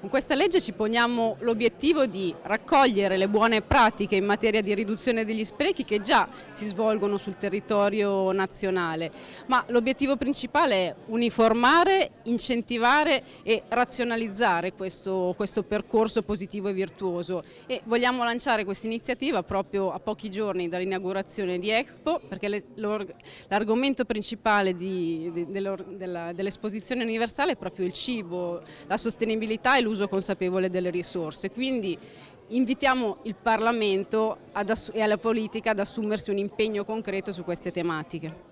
Con questa legge ci poniamo l'obiettivo di raccogliere le buone pratiche in materia di riduzione degli sprechi che già si svolgono sul territorio nazionale, ma l'obiettivo principale è uniformare, incentivare e razionalizzare questo, questo percorso positivo e virtuoso e vogliamo lanciare questa iniziativa proprio a pochi giorni dall'inaugurazione di Expo perché l'argomento principale dell'esposizione universale è proprio il cibo, la sostenibilità è l'uso consapevole delle risorse, quindi invitiamo il Parlamento e la politica ad assumersi un impegno concreto su queste tematiche.